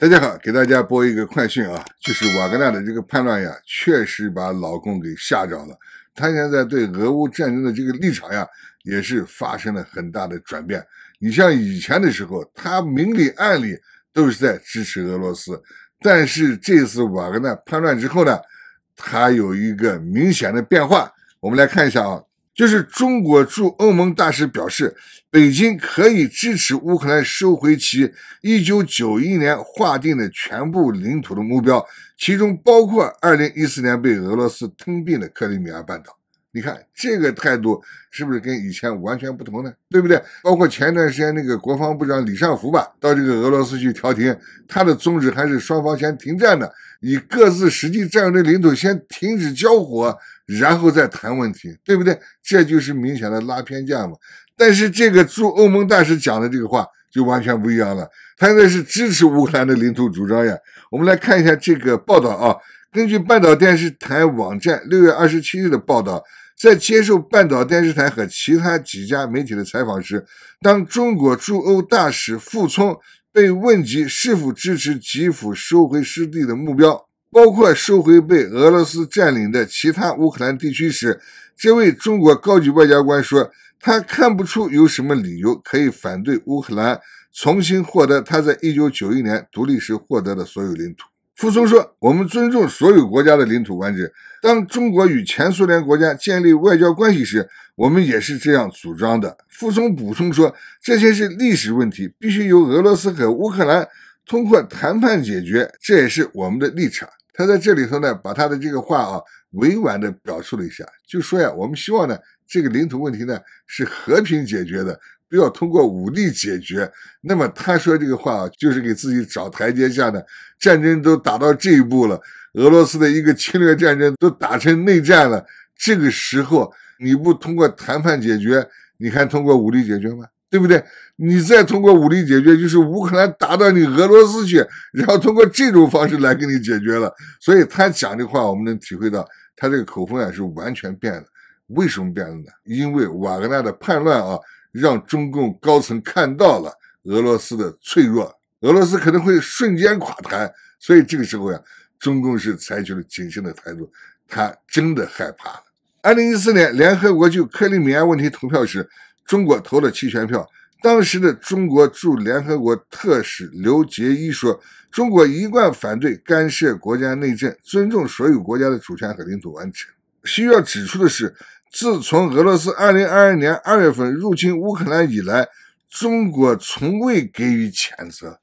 大家好，给大家播一个快讯啊，就是瓦格纳的这个叛乱呀，确实把老公给吓着了。他现在对俄乌战争的这个立场呀，也是发生了很大的转变。你像以前的时候，他明里暗里都是在支持俄罗斯，但是这次瓦格纳叛乱之后呢，他有一个明显的变化。我们来看一下啊。就是中国驻欧盟大使表示，北京可以支持乌克兰收回其1991年划定的全部领土的目标，其中包括2014年被俄罗斯吞并的克里米亚半岛。你看这个态度是不是跟以前完全不同呢？对不对？包括前段时间那个国防部长李尚福吧，到这个俄罗斯去调停，他的宗旨还是双方先停战的，以各自实际占领的领土先停止交火。然后再谈问题，对不对？这就是明显的拉偏架嘛。但是这个驻欧盟大使讲的这个话就完全不一样了，他那是支持乌克兰的领土主张呀。我们来看一下这个报道啊。根据半岛电视台网站六月二十七日的报道，在接受半岛电视台和其他几家媒体的采访时，当中国驻欧大使傅聪被问及是否支持基辅收回失地的目标。包括收回被俄罗斯占领的其他乌克兰地区时，这位中国高级外交官说：“他看不出有什么理由可以反对乌克兰重新获得他在1991年独立时获得的所有领土。”傅聪说：“我们尊重所有国家的领土完整。当中国与前苏联国家建立外交关系时，我们也是这样主张的。”傅聪补充说：“这些是历史问题，必须由俄罗斯和乌克兰通过谈判解决，这也是我们的立场。”他在这里头呢，把他的这个话啊，委婉的表述了一下，就说呀，我们希望呢，这个领土问题呢是和平解决的，不要通过武力解决。那么他说这个话啊，就是给自己找台阶下呢。战争都打到这一步了，俄罗斯的一个侵略战争都打成内战了，这个时候你不通过谈判解决，你还通过武力解决吗？对不对？你再通过武力解决，就是乌克兰打到你俄罗斯去，然后通过这种方式来给你解决了。所以他讲的话，我们能体会到，他这个口风啊是完全变了。为什么变了呢？因为瓦格纳的叛乱啊，让中共高层看到了俄罗斯的脆弱，俄罗斯可能会瞬间垮台。所以这个时候呀，中共是采取了谨慎的态度，他真的害怕了。二零一四年，联合国就克里米亚问题投票时。中国投了弃权票。当时的中国驻联合国特使刘结一说：“中国一贯反对干涉国家内政，尊重所有国家的主权和领土完整。”需要指出的是，自从俄罗斯2022年2月份入侵乌克兰以来，中国从未给予谴责。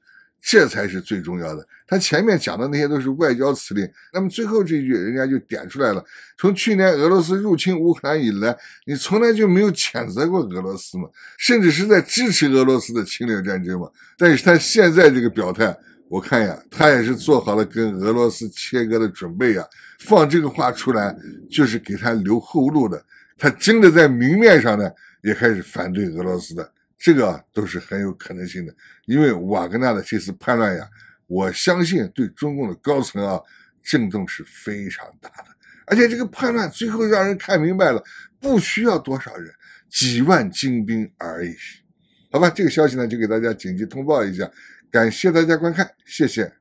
这才是最重要的。他前面讲的那些都是外交辞令，那么最后这句人家就点出来了。从去年俄罗斯入侵乌克兰以来，你从来就没有谴责过俄罗斯嘛，甚至是在支持俄罗斯的侵略战争嘛。但是他现在这个表态，我看呀，他也是做好了跟俄罗斯切割的准备呀。放这个话出来，就是给他留后路的。他真的在明面上呢，也开始反对俄罗斯的。这个都是很有可能性的，因为瓦格纳的这次叛乱呀，我相信对中共的高层啊震动是非常大的。而且这个叛乱最后让人看明白了，不需要多少人，几万精兵而已。好吧，这个消息呢就给大家紧急通报一下，感谢大家观看，谢谢。